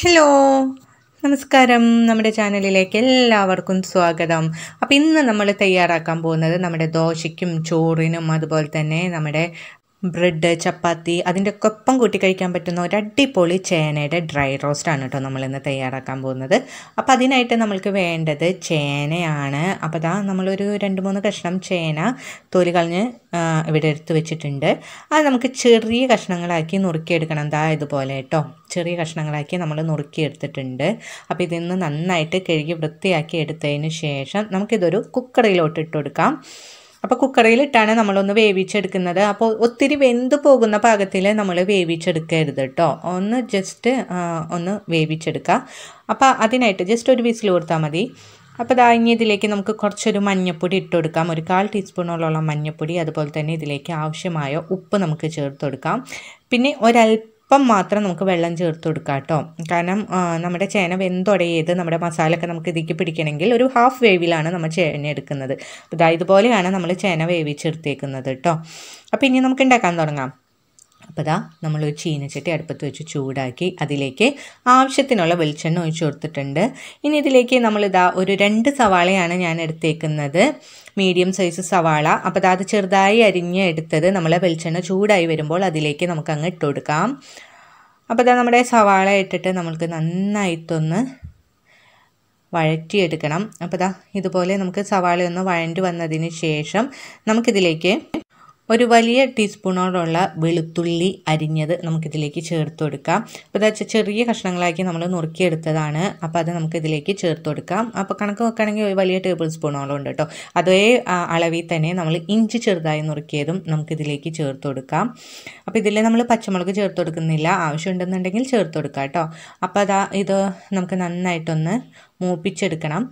hello നമസ്കാരം നമ്മുടെ ചാനലിലേക്ക് എല്ലാവർക്കും സ്വാഗതം അപ്പോൾ ഇന്ന് നമ്മൾ തയ്യാറാക്കാൻ പോകുന്നത് നമ്മുടെ ദോശയ്ക്കും ചോറിനും അതുപോലെ തന്നെ നമ്മുടെ ബ്രെഡ് ചപ്പാത്തി അതിൻ്റെ ഒക്കെ ഒപ്പം കൂട്ടി കഴിക്കാൻ പറ്റുന്ന ഒരു അടിപൊളി ചേനയുടെ ഡ്രൈ റോസ്റ്റാണ് കേട്ടോ നമ്മളിന്ന് തയ്യാറാക്കാൻ പോകുന്നത് അപ്പോൾ അതിനായിട്ട് നമ്മൾക്ക് വേണ്ടത് ചേനയാണ് അപ്പോൾ അതാ നമ്മളൊരു രണ്ട് മൂന്ന് കഷ്ണം ചേന തോല് കളഞ്ഞ് ഇവിടെ എടുത്ത് വെച്ചിട്ടുണ്ട് അത് നമുക്ക് ചെറിയ കഷ്ണങ്ങളാക്കി നുറുക്കിയെടുക്കണം എന്താ ഇതുപോലെ കേട്ടോ ചെറിയ കഷ്ണങ്ങളാക്കി നമ്മൾ നുറുക്കിയെടുത്തിട്ടുണ്ട് അപ്പോൾ ഇതിന്ന് നന്നായിട്ട് കഴുകി വൃത്തിയാക്കി എടുത്തതിന് ശേഷം നമുക്കിതൊരു കുക്കറിലോട്ട് ഇട്ട് കൊടുക്കാം അപ്പോൾ കുക്കറിലിട്ടാണ് നമ്മളൊന്ന് വേവിച്ചെടുക്കുന്നത് അപ്പോൾ ഒത്തിരി വെന്ത് പോകുന്ന പാകത്തിൽ നമ്മൾ വേവിച്ചെടുക്കരുത് കേട്ടോ ഒന്ന് ജസ്റ്റ് ഒന്ന് വേവിച്ചെടുക്കുക അപ്പോൾ അതിനായിട്ട് ജസ്റ്റ് ഒരു വിസിൽ കൊടുത്താൽ മതി അപ്പോൾ ദാ ഇനി ഇതിലേക്ക് നമുക്ക് കുറച്ചൊരു മഞ്ഞപ്പൊടി ഇട്ട് കൊടുക്കാം ഒരു കാൽ ടീസ്പൂണോളം മഞ്ഞപ്പൊടി അതുപോലെ തന്നെ ഇതിലേക്ക് ആവശ്യമായ ഉപ്പ് നമുക്ക് ചേർത്ത് കൊടുക്കാം പിന്നെ ഒരൽപ്പം അപ്പം മാത്രം നമുക്ക് വെള്ളം ചേർത്ത് കൊടുക്കാം കേട്ടോ കാരണം നമ്മുടെ ചേന വെന്തുടയത് നമ്മുടെ മസാലയൊക്കെ നമുക്ക് ഇതിക്ക് പിടിക്കണമെങ്കിൽ ഒരു ഹാഫ് വേവിലാണ് നമ്മൾ ചേന എടുക്കുന്നത് ഇതാ ഇതുപോലെയാണ് നമ്മൾ ചേന വേവിച്ചെടുത്തേക്കുന്നത് കേട്ടോ അപ്പോൾ ഇനി നമുക്ക് ഉണ്ടാക്കാൻ തുടങ്ങാം അപ്പോൾ ഇതാ നമ്മളൊരു ചീനച്ചട്ടി അടുപ്പത്ത് വെച്ച് ചൂടാക്കി അതിലേക്ക് ആവശ്യത്തിനുള്ള വെളിച്ചെണ്ണ ഒഴിച്ച് കൊടുത്തിട്ടുണ്ട് ഇനി ഇതിലേക്ക് നമ്മളിതാ ഒരു രണ്ട് സവാളയാണ് ഞാൻ എടുത്തേക്കുന്നത് മീഡിയം സൈസ് സവാള അപ്പോൾ അത് ചെറുതായി അരിഞ്ഞ് എടുത്തത് നമ്മളെ വെളിച്ചെണ്ണ ചൂടായി വരുമ്പോൾ അതിലേക്ക് നമുക്ക് അങ്ങ് ഇട്ട് കൊടുക്കാം അപ്പോൾ ഇതാ നമ്മുടെ സവാള ഇട്ടിട്ട് നമ്മൾക്ക് നന്നായിട്ടൊന്ന് വഴറ്റിയെടുക്കണം അപ്പോൾ ഇതാ ഇതുപോലെ നമുക്ക് സവാളയൊന്ന് ഒന്ന് വഴണ്ടി വന്നതിന് ശേഷം നമുക്കിതിലേക്ക് ഒരു വലിയ ടീസ്പൂണോടുള്ള വെളുത്തുള്ളി അരിഞ്ഞത് നമുക്കിതിലേക്ക് ചേർത്ത് കൊടുക്കാം അപ്പോൾ ഇതാ ചെറിയ കഷ്ണങ്ങളാക്കി നമ്മൾ നുറുക്കിയെടുത്തതാണ് അപ്പോൾ അത് നമുക്കിതിലേക്ക് ചേർത്ത് കൊടുക്കാം അപ്പോൾ കണക്ക് നോക്കുകയാണെങ്കിൽ ഒരു വലിയ ടേബിൾ സ്പൂണോളം ഉണ്ട് കേട്ടോ അതേ അളവിൽ തന്നെ നമ്മൾ ഇഞ്ചി ചെറുതായി നുറുക്കിയതും നമുക്കിതിലേക്ക് ചേർത്ത് കൊടുക്കാം അപ്പോൾ ഇതിൽ നമ്മൾ പച്ചമുളക് ചേർത്ത് കൊടുക്കുന്നില്ല ആവശ്യമുണ്ടെന്നുണ്ടെങ്കിൽ ചേർത്ത് കൊടുക്കാം കേട്ടോ അപ്പോൾ അതാ ഇത് നമുക്ക് നന്നായിട്ടൊന്ന് മൂപ്പിച്ചെടുക്കണം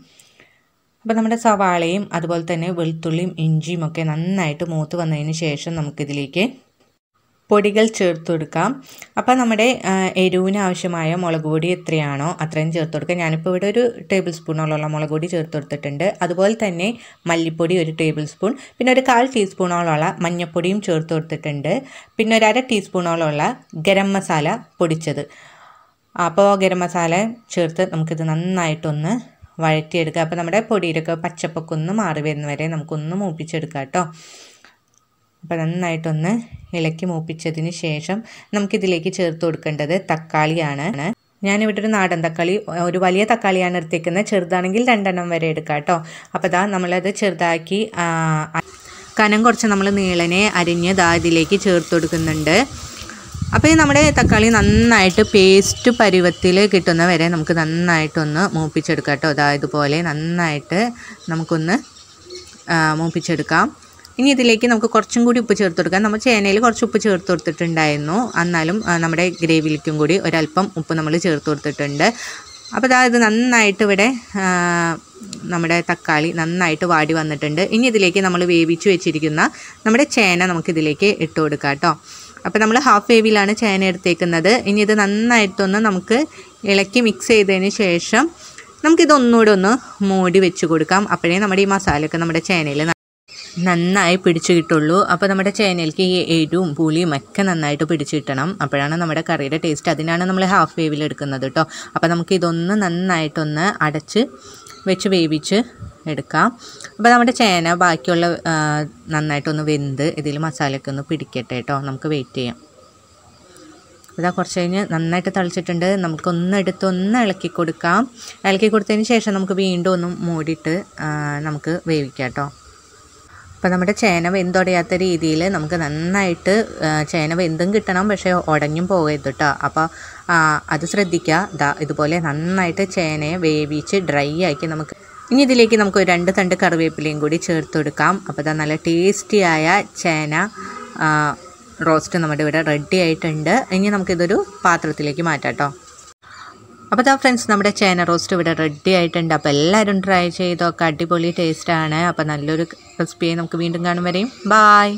അപ്പോൾ നമ്മുടെ സവാളയും അതുപോലെ തന്നെ വെളുത്തുള്ളിയും ഇഞ്ചിയും ഒക്കെ നന്നായിട്ട് മൂത്ത് വന്നതിന് ശേഷം നമുക്കിതിലേക്ക് പൊടികൾ ചേർത്ത് കൊടുക്കാം അപ്പോൾ നമ്മുടെ എരിവിന് ആവശ്യമായ മുളക് പൊടി എത്രയാണോ അത്രയും ചേർത്ത് കൊടുക്കുക ഞാനിപ്പോൾ ഇവിടെ ഒരു ടേബിൾ സ്പൂണോളം മുളക് പൊടി ചേർത്ത് കൊടുത്തിട്ടുണ്ട് അതുപോലെ തന്നെ മല്ലിപ്പൊടി ഒരു ടേബിൾ സ്പൂൺ പിന്നെ ഒരു കാൽ ടീസ്പൂണോളമുള്ള മഞ്ഞൾപ്പൊടിയും ചേർത്ത് കൊടുത്തിട്ടുണ്ട് പിന്നെ ഒരു അര ടീസ്പൂണോളമുള്ള ഗരം മസാല പൊടിച്ചത് അപ്പോൾ ഗരം മസാല ചേർത്ത് നമുക്കിത് നന്നായിട്ടൊന്ന് വഴറ്റിയെടുക്കുക അപ്പോൾ നമ്മുടെ പൊടിയിലൊക്കെ പച്ചപ്പൊക്കെ ഒന്ന് മാറി വരുന്ന വരെ നമുക്കൊന്ന് മൂപ്പിച്ചെടുക്കാം കേട്ടോ അപ്പോൾ നന്നായിട്ടൊന്ന് ഇളക്കി മൂപ്പിച്ചതിന് ശേഷം നമുക്കിതിലേക്ക് ചേർത്ത് കൊടുക്കേണ്ടത് തക്കാളിയാണ് ഞാനിവിടെ ഒരു നാടൻ തക്കാളി ഒരു വലിയ തക്കാളിയാണ് എടുത്തേക്കുന്നത് ചെറുതാണെങ്കിൽ രണ്ടെണ്ണം വരെ എടുക്കാം കേട്ടോ അപ്പോൾ ഇതാ നമ്മളത് ചെറുതാക്കി കനം കുറച്ച് നമ്മൾ നീളനെ അരിഞ്ഞ് ദാ ഇതിലേക്ക് ചേർത്ത് കൊടുക്കുന്നുണ്ട് അപ്പോൾ നമ്മുടെ തക്കാളി നന്നായിട്ട് പേസ്റ്റ് പരുവത്തിൽ കിട്ടുന്ന വരെ നമുക്ക് നന്നായിട്ടൊന്ന് മൂപ്പിച്ചെടുക്കാം കേട്ടോ അതാ ഇതുപോലെ നന്നായിട്ട് നമുക്കൊന്ന് മൂപ്പിച്ചെടുക്കാം ഇനി ഇതിലേക്ക് നമുക്ക് കുറച്ചും കൂടി ഉപ്പ് ചേർത്ത് കൊടുക്കാം നമ്മൾ ചേനയിൽ കുറച്ച് ഉപ്പ് ചേർത്ത് കൊടുത്തിട്ടുണ്ടായിരുന്നു എന്നാലും നമ്മുടെ ഗ്രേവിയിലേക്കും കൂടി ഒരല്പം ഉപ്പ് നമ്മൾ ചേർത്ത് കൊടുത്തിട്ടുണ്ട് അപ്പോൾ അതായത് ഇത് നന്നായിട്ട് ഇവിടെ നമ്മുടെ തക്കാളി നന്നായിട്ട് വാടി വന്നിട്ടുണ്ട് ഇനി ഇതിലേക്ക് നമ്മൾ വേവിച്ച് വെച്ചിരിക്കുന്ന നമ്മുടെ ചേന നമുക്കിതിലേക്ക് ഇട്ട് കൊടുക്കാം കേട്ടോ അപ്പോൾ നമ്മൾ ഹാഫ് വേവിലാണ് ചേന എടുത്തേക്കുന്നത് ഇനി ഇത് നന്നായിട്ടൊന്ന് നമുക്ക് ഇളക്കി മിക്സ് ചെയ്തതിന് ശേഷം നമുക്കിതൊന്നുകൂടെ ഒന്ന് മൂടി വെച്ച് കൊടുക്കാം അപ്പോഴേ നമ്മുടെ ഈ മസാലയൊക്കെ നമ്മുടെ ചേനയിൽ നന്നായി പിടിച്ചു കിട്ടുള്ളൂ അപ്പോൾ നമ്മുടെ ചേനയിലേക്ക് ഈ എരിവും പുളിയും ഒക്കെ നന്നായിട്ട് പിടിച്ചു കിട്ടണം അപ്പോഴാണ് നമ്മുടെ കറിയുടെ ടേസ്റ്റ് അതിനാണ് നമ്മൾ ഹാഫ് വേവിൽ എടുക്കുന്നത് കേട്ടോ അപ്പോൾ നമുക്ക് ഇതൊന്ന് നന്നായിട്ടൊന്ന് അടച്ച് വെച്ച് വേവിച്ച് എടുക്കാം അപ്പോൾ നമ്മുടെ ചേന ബാക്കിയുള്ള നന്നായിട്ടൊന്ന് വെന്ത് ഇതിൽ മസാലയൊക്കെ ഒന്ന് പിടിക്കട്ടെ കേട്ടോ നമുക്ക് വെയിറ്റ് ചെയ്യാം ഇതാ കുറച്ച് കഴിഞ്ഞ് നന്നായിട്ട് തളിച്ചിട്ടുണ്ട് നമുക്കൊന്ന് എടുത്ത് ഒന്ന് ഇളക്കി കൊടുക്കാം ഇളക്കി കൊടുത്തതിന് ശേഷം നമുക്ക് വീണ്ടും ഒന്ന് മൂടിയിട്ട് നമുക്ക് വേവിക്കാം കേട്ടോ അപ്പോൾ നമ്മുടെ ചേന വെന്തുടയാത്ത രീതിയിൽ നമുക്ക് നന്നായിട്ട് ചേന വെന്തും കിട്ടണം പക്ഷേ ഉടഞ്ഞും പോകരുത് കേട്ടോ അപ്പോൾ അത് ശ്രദ്ധിക്കുക ദാ ഇതുപോലെ നന്നായിട്ട് ചേനയെ വേവിച്ച് ഡ്രൈ ആക്കി നമുക്ക് ഇനി ഇതിലേക്ക് നമുക്ക് രണ്ട് തണ്ട് കറിവേപ്പിലയും കൂടി ചേർത്ത് കൊടുക്കാം അപ്പോൾ ഇതാ നല്ല ടേസ്റ്റിയായ ചേന റോസ്റ്റ് നമ്മുടെ ഇവിടെ റെഡി ആയിട്ടുണ്ട് ഇനി നമുക്കിതൊരു പാത്രത്തിലേക്ക് മാറ്റാം കേട്ടോ അപ്പോൾ ദാ ഫ്രണ്ട്സ് നമ്മുടെ ചേന റോസ്റ്റ് ഇവിടെ റെഡി ആയിട്ടുണ്ട് അപ്പോൾ എല്ലാവരും ട്രൈ ചെയ്തൊക്കെ അടിപൊളി ടേസ്റ്റാണ് അപ്പോൾ നല്ലൊരു റെസിപ്പിയായി നമുക്ക് വീണ്ടും കാണും വരെയും ബായ്